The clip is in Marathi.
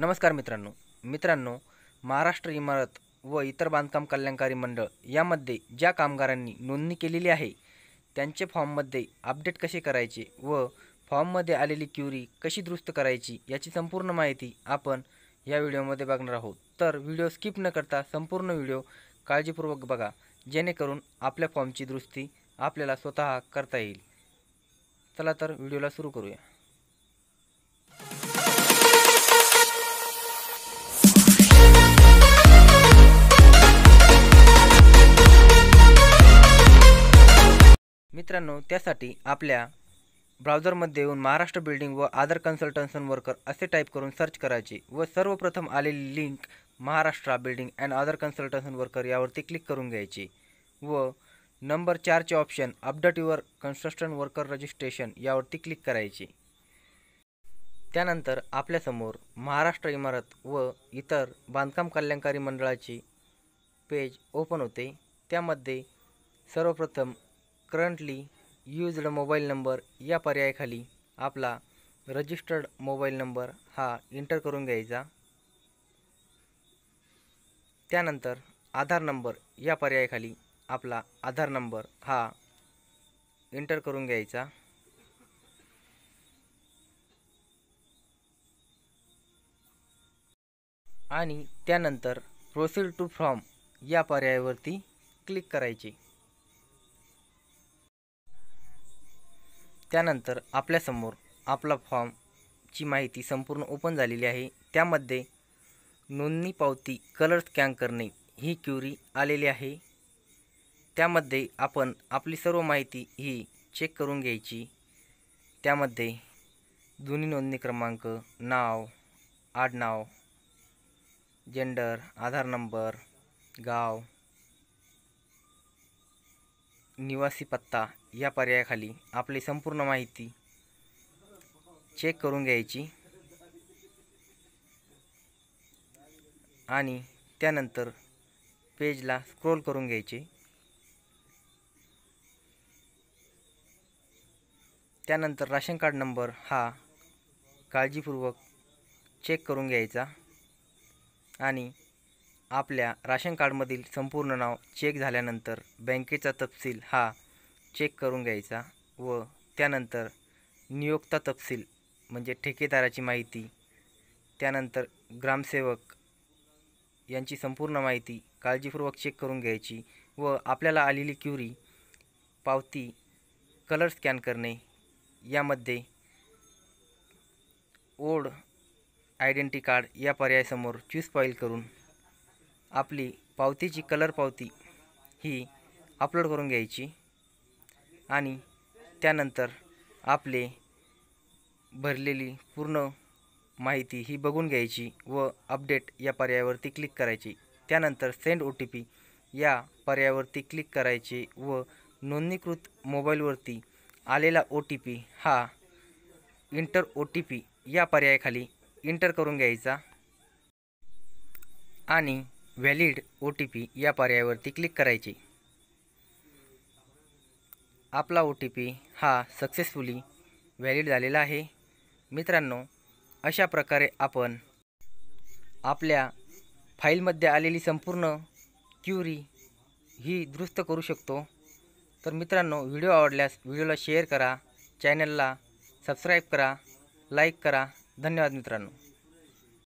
नमस्कार मित्रांनो मित्रांनो महाराष्ट्र इमारत व इतर बांधकाम कल्याणकारी मंडळ यामध्ये ज्या कामगारांनी नोंदणी केलेली आहे त्यांचे फॉर्ममध्ये अपडेट कसे करायचे व फॉर्ममध्ये आलेली क्युरी कशी दुरुस्त करायची याची संपूर्ण माहिती आपण या व्हिडिओमध्ये बघणार आहोत तर व्हिडिओ स्किप न करता संपूर्ण व्हिडिओ काळजीपूर्वक बघा जेणेकरून आपल्या फॉर्मची दुरुस्ती आपल्याला स्वतः करता येईल चला तर व्हिडिओला सुरू करूया मित्रांनो त्यासाठी आपल्या ब्राउझरमध्ये येऊन महाराष्ट्र बिल्डिंग व कन्सल्टन्स कन्सल्टन्सन वर्कर असे टाईप करून सर्च करायचे व सर्वप्रथम आलेली लिंक महाराष्ट्र बिल्डिंग अँड कन्सल्टन्स कन्सल्टन्सन वर्कर यावरती क्लिक करून घ्यायची व नंबर चारचे option update your construction worker registration यावरती क्लिक करायचे त्यानंतर आपल्यासमोर महाराष्ट्र इमारत व इतर बांधकाम कल्याणकारी मंडळाची पेज ओपन होते त्यामध्ये सर्वप्रथम करंटली यूज्ड मोबाईल नंबर या पर्यायाखाली आपला रजिस्टर्ड मोबाईल नंबर हा इंटर करून घ्यायचा त्यानंतर आधार नंबर या पर्यायाखाली आपला आधार नंबर हा इंटर करून घ्यायचा आणि त्यानंतर प्रोसीड टू फ्रॉम या पर्यायावरती क्लिक करायचे त्यानंतर आपल्यासमोर आपला फॉर्मची माहिती संपूर्ण ओपन झालेली आहे त्यामध्ये नोंदणी पावती कलर स्कॅन करणे ही क्युरी आलेली आहे त्यामध्ये आपण आपली सर्व माहिती ही चेक करून घ्यायची त्यामध्ये जुनी नोंदणी क्रमांक नाव आडनाव जेंडर आधार नंबर गाव निवासी पत्ता या पर्यायाखाली आपली संपूर्ण माहिती चेक करून घ्यायची आणि त्यानंतर पेजला स्क्रोल करून घ्यायचे त्यानंतर राशन कार्ड नंबर हा काळजीपूर्वक चेक करून घ्यायचा आणि आपल्या राशन कार्डमधील संपूर्ण नाव चेक झाल्यानंतर बँकेचा तपशील हा चेक करून घ्यायचा व त्यानंतर नियोक्ता तपशील म्हणजे ठेकेदाराची माहिती त्यानंतर ग्रामसेवक यांची संपूर्ण माहिती काळजीपूर्वक चेक करून घ्यायची व आपल्याला आलेली क्युरी पावती कलर स्कॅन करणे यामध्ये ओढ आयडेंटी कार्ड या पर्यायासमोर चूज फाईल करून आपली पावतीची कलर पावती ही अपलोड करून घ्यायची आणि त्यानंतर आपले भरलेली पूर्ण माहिती ही बघून घ्यायची व अपडेट या पर्यायावरती क्लिक करायची त्यानंतर सेंड ओ टी पी या पर्यायावरती क्लिक करायचे व नोंदणीकृत मोबाईलवरती आलेला ओ टी पी हा इंटर ओ टी पी या पर्यायाखाली इंटर करून घ्यायचा आणि व्हॅलिड ओ टी पी या पर्यायावरती क्लिक करायची आपला ओ टी पी हा सक्सेसफुली व्हॅलिड झालेला आहे मित्रांनो अशा प्रकारे आपण आपल्या फाईलमध्ये आलेली संपूर्ण क्युरी ही दुरुस्त करू शकतो तर मित्रांनो व्हिडिओ आवडल्यास व्हिडिओला शेअर करा चॅनलला सबस्क्राईब करा लाईक करा धन्यवाद मित्रांनो